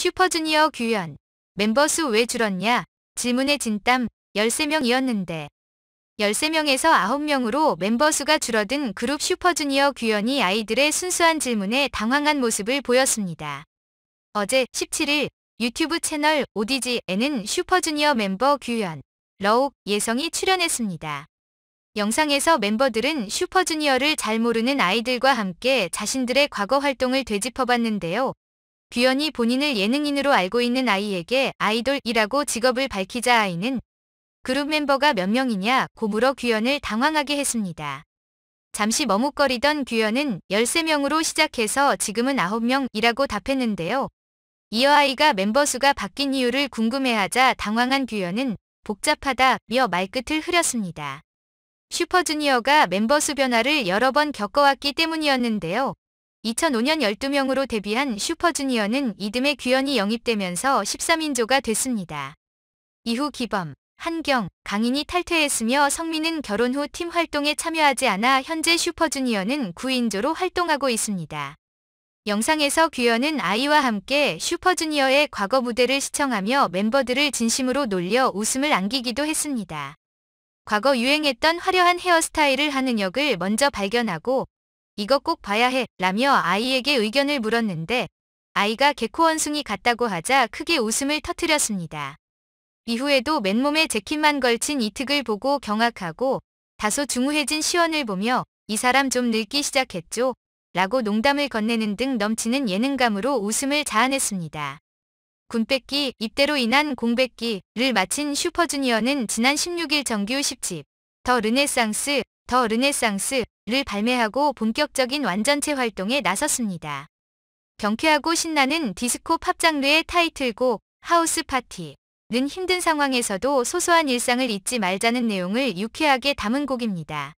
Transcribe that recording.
슈퍼주니어 규현, 멤버 수 왜 줄었냐? 질문의 진땀 13명이었는데 13명에서 9명으로 멤버 수가 줄어든 그룹 슈퍼주니어 규현이 아이들의 순수한 질문에 당황한 모습을 보였습니다. 어제 17일 유튜브 채널 ODG에는 슈퍼주니어 멤버 규현, 러욱, 예성이 출연했습니다. 영상에서 멤버들은 슈퍼주니어를 잘 모르는 아이들과 함께 자신들의 과거 활동을 되짚어봤는데요. 규현이 본인을 예능인으로 알고 있는 아이에게 아이돌이라고 직업을 밝히자 아이는 그룹 멤버가 몇 명이냐 고물어 규현을 당황하게 했습니다. 잠시 머뭇거리던 규현은 13명으로 시작해서 지금은 9명이라고 답했는데요. 이어 아이가 멤버 수가 바뀐 이유를 궁금해하자 당황한 규현은 복잡하다며 말끝을 흐렸습니다. 슈퍼주니어가 멤버 수 변화를 여러 번 겪어왔기 때문이었는데요. 2005년 12명으로 데뷔한 슈퍼주니어는 이듬해 규현이 영입되면서 13인조가 됐습니다. 이후 기범, 한경, 강인이 탈퇴했으며 성민은 결혼 후 팀 활동에 참여하지 않아 현재 슈퍼주니어는 9인조로 활동하고 있습니다. 영상에서 규현은 아이와 함께 슈퍼주니어의 과거 무대를 시청하며 멤버들을 진심으로 놀려 웃음을 안기기도 했습니다. 과거 유행했던 화려한 헤어스타일을 하는 역을 먼저 발견하고 이거 꼭 봐야 해 라며 아이에게 의견을 물었는데 아이가 개코 원숭이 같다고 하자 크게 웃음을 터뜨렸습니다. 이후에도 맨몸에 재킷만 걸친 이특을 보고 경악하고 다소 중후해진 시원을 보며 이 사람 좀 늙기 시작했죠 라고 농담을 건네는 등 넘치는 예능감으로 웃음을 자아냈습니다. 군백기, 입대로 인한 공백기를 마친 슈퍼주니어는 지난 16일 정규 10집 더 르네상스 더 르네상스를 발매하고 본격적인 완전체 활동에 나섰습니다. 경쾌하고 신나는 디스코 팝 장르의 타이틀곡 하우스 파티는 힘든 상황에서도 소소한 일상을 잊지 말자는 내용을 유쾌하게 담은 곡입니다.